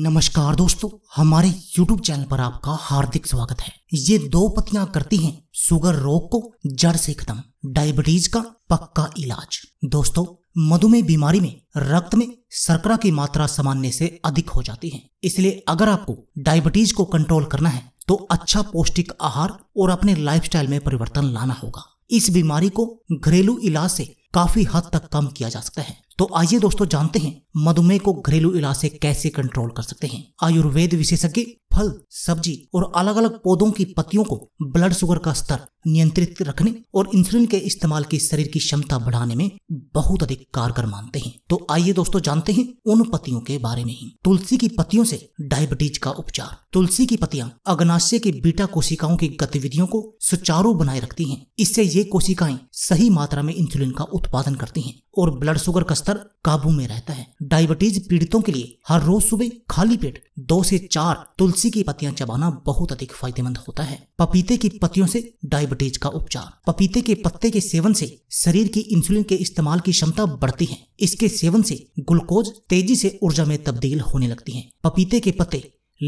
नमस्कार दोस्तों हमारे YouTube चैनल पर आपका हार्दिक स्वागत है ये दो पत्तियां करती हैं सुगर रोग को जड़ से खत्म डायबिटीज का पक्का इलाज दोस्तों मधुमेह बीमारी में रक्त में शर्करा की मात्रा सामान्य से अधिक हो जाती है इसलिए अगर आपको डायबिटीज को कंट्रोल करना है तो अच्छा पौष्टिक आहार और अपने लाइफस्टाइल में परिवर्तन लाना होगा इस बीमारी को घरेलू इलाज से काफी हद तक कम किया जा सकता है तो आइए दोस्तों जानते हैं मधुमेह को घरेलू इलाज से कैसे कंट्रोल कर सकते हैं आयुर्वेद विशेषज्ञ फल सब्जी और अलग अलग पौधों की पत्तियों को ब्लड शुगर का स्तर नियंत्रित रखने और इंसुलिन के इस्तेमाल की शरीर की क्षमता बढ़ाने में बहुत अधिक कारगर मानते हैं तो आइए दोस्तों जानते हैं उन पत्तियों के बारे में ही तुलसी की पत्तियों से डायबिटीज का उपचार तुलसी की पत्तियां अग्नाशय की बीटा कोशिकाओं की गतिविधियों को सुचारू बनाए रखती हैं इससे ये कोशिकाएं सही मात्रा में इंसुलिन का उत्पादन करती हैं और ब्लड शुगर का स्तर काबू में रहता है डायबिटीज पीड़ितों के लिए हर रोज सुबह खाली पेट दो से चार तुलसी की पत्तियां चबाना बहुत अधिक फायदेमंद होता है पपीते की पत्तियों से डायबिटीज का उपचार पपीते के पत्ते के सेवन से शरीर की इंसुलिन के इस्तेमाल की क्षमता बढ़ती है इसके सेवन से ग्लूकोज तेजी से ऊर्जा में तब्दील होने लगती है पपीते के पत्ते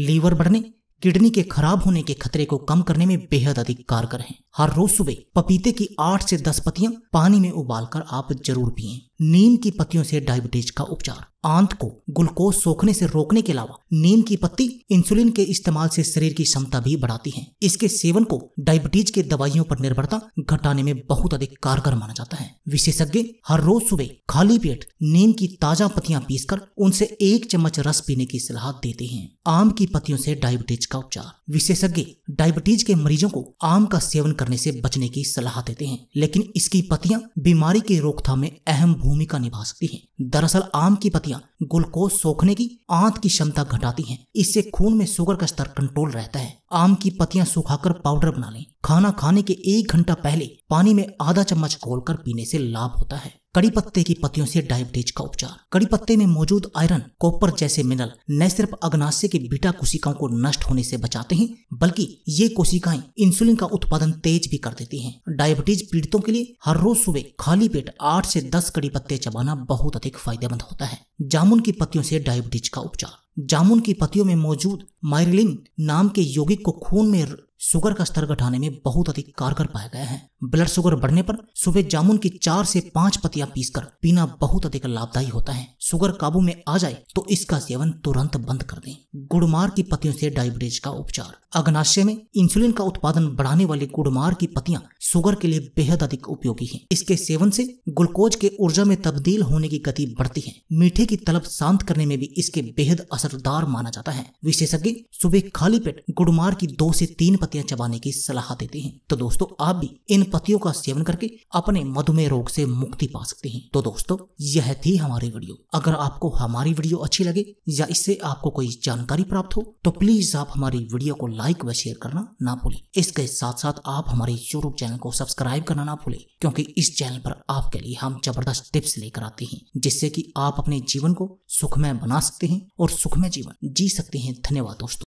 लीवर बढ़ने किडनी के खराब होने के खतरे को कम करने में बेहद अधिक कारगर हैं हर रोज सुबह पपीते की आठ से दस पत्तियां पानी में उबालकर आप जरूर पिए नीम की पत्तियों से डायबिटीज का उपचार आंत को ग्लूकोज सोखने से रोकने के अलावा नीम की पत्ती इंसुलिन के इस्तेमाल से शरीर की क्षमता भी बढ़ाती है इसके सेवन को डायबिटीज के दवाइयों पर निर्भरता घटाने में बहुत अधिक कारगर माना जाता है विशेषज्ञ हर रोज सुबह खाली पेट नीम की ताजा पत्तियां पीसकर उनसे एक चम्मच रस पीने की सलाह देते हैं आम की पत्तियों से डायबिटीज का उपचार विशेषज्ञ डायबिटीज के मरीजों को आम का सेवन करने से बचने की सलाह देते हैं लेकिन इसकी पतियां बीमारी की रोकथाम में अहम भूमिका निभा सकती हैं दरअसल आम की पतियां ग्लूकोज सोखने की आंत की क्षमता घटाती हैं इससे खून में शुगर का स्तर कंट्रोल रहता है आम की पतियां सुखाकर पाउडर बना लें खाना खाने के एक घंटा पहले पानी में आधा चम्मच घोलकर पीने से लाभ होता है कड़ी पत्ते की पत्तियों से डायबिटीज का उपचार कड़ी पत्ते में मौजूद आयरन कॉपर जैसे मिनरल न सिर्फ अग्नाशय के बीटा कोशिकाओं को नष्ट होने से बचाते हैं बल्कि ये कोशिकाएं इंसुलिन का उत्पादन तेज भी कर देती हैं डायबिटीज पीड़ितों के लिए हर रोज सुबह खाली पेट आठ से दस कड़ी पत्ते चबाना बहुत अधिक फायदेमंद होता है जामुन की पत्तियों से डायबिटीज का उपचार जामुन की पत्तियों में मौजूद माइरिलिन नाम के यौगिक को खून में शुगर का स्तर घटाने में बहुत अधिक कारगर पाए गए हैं ब्लड शुगर बढ़ने पर सुबह जामुन की चार से पांच पतियां पीसकर पीना बहुत अधिक लाभदायी होता है शुगर काबू में आ जाए तो इसका सेवन तुरंत बंद कर दें गुड़मार की पतियों से डायबिटीज का उपचार अग्नाशय में इंसुलिन का उत्पादन बढ़ाने वाली गुड़मार की पतियाँ शुगर के लिए बेहद अधिक उपयोगी है इसके सेवन से ग्लूकोज के ऊर्जा में तब्दील होने की गति बढ़ती है मीठे की तलब शांत करने में भी इसके बेहद असरदार माना जाता है विशेषज्ञ सुबह खाली पेट गुड़मार की दो से तीन पत्तियां चबाने की सलाह देते हैं तो दोस्तों आप भी इन पत्तियों का सेवन करके अपने मधुमेह रोग से मुक्ति पा सकते हैं तो दोस्तों यह थी हमारी वीडियो अगर आपको हमारी वीडियो अच्छी लगे या इससे आपको कोई जानकारी प्राप्त हो तो प्लीज आप हमारी वीडियो को लाइक व शेयर करना ना भूलें इसके साथ साथ आप हमारे यूट्यूब चैनल को सब्सक्राइब करना ना भूलें क्योंकि इस चैनल पर आपके लिए हम जबरदस्त टिप्स लेकर आते हैं जिससे कि आप अपने जीवन को सुखमय बना सकते हैं और सुखमय जीवन जी सकते हैं धन्यवाद दोस्तों